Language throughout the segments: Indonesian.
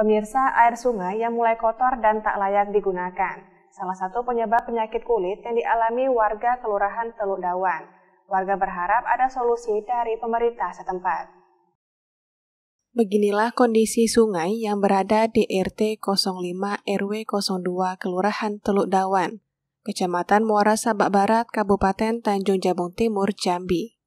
Pemirsa, air sungai yang mulai kotor dan tak layak digunakan. Salah satu penyebab penyakit kulit yang dialami warga Kelurahan Teluk Dawan. Warga berharap ada solusi dari pemerintah setempat. Beginilah kondisi sungai yang berada di RT 05 RW 02 Kelurahan Teluk Dawan, Kecamatan Muara Sabak Barat, Kabupaten Tanjung Jabung Timur, Jambi.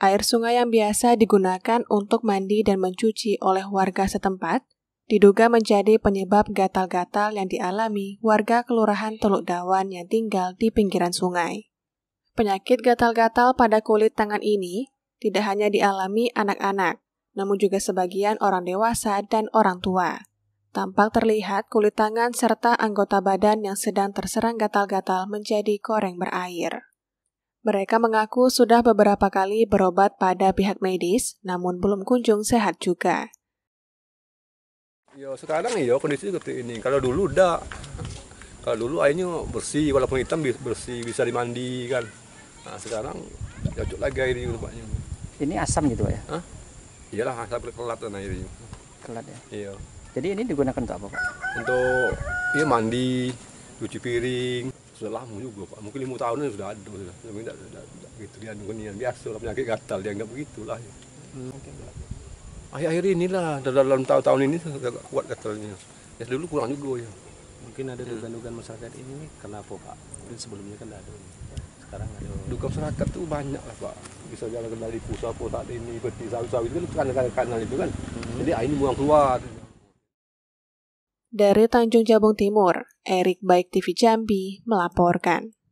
Air sungai yang biasa digunakan untuk mandi dan mencuci oleh warga setempat diduga menjadi penyebab gatal-gatal yang dialami warga Kelurahan Teluk Dawan yang tinggal di pinggiran sungai. Penyakit gatal-gatal pada kulit tangan ini tidak hanya dialami anak-anak, namun juga sebagian orang dewasa dan orang tua. Tampak terlihat kulit tangan serta anggota badan yang sedang terserang gatal-gatal menjadi koreng berair. Mereka mengaku sudah beberapa kali berobat pada pihak medis, namun belum kunjung sehat juga. Ya sekarang ya kondisi seperti ini. Kalau dulu udah kalau dulu airnya bersih walaupun hitam bersih bisa dimandikan. Nah sekarang cocok lagi airnya tempatnya. Ini asam gitu ya? Iyalah asam berkelat kan airnya. Kelat ya? Iya. Jadi ini digunakan untuk apa pak? Untuk iya mandi, cuci piring. Sudah lama juga pak, mungkin lima tahun sudah ada. Sudah, sudah, sudah, sudah, gitu dia biasa lah penyakit gatal nggak begitulah. Ya. Hmm akhir-akhir inilah dalam tahun-tahun ini agak kuat katanya ya dulu kurang juga ya mungkin ada hmm. dugaan-dugaan masyarakat ini kenapa pak mungkin sebelumnya kan ada sekarang ada dugaan masyarakat tuh banyak lah pak bisa jalan kendali pusat pusat ini peti sawit-sawit itu kan kanal itu kan hmm. jadi air ah, ini buang keluar dari Tanjung Jabung Timur, Erik Baik TV Jambi melaporkan.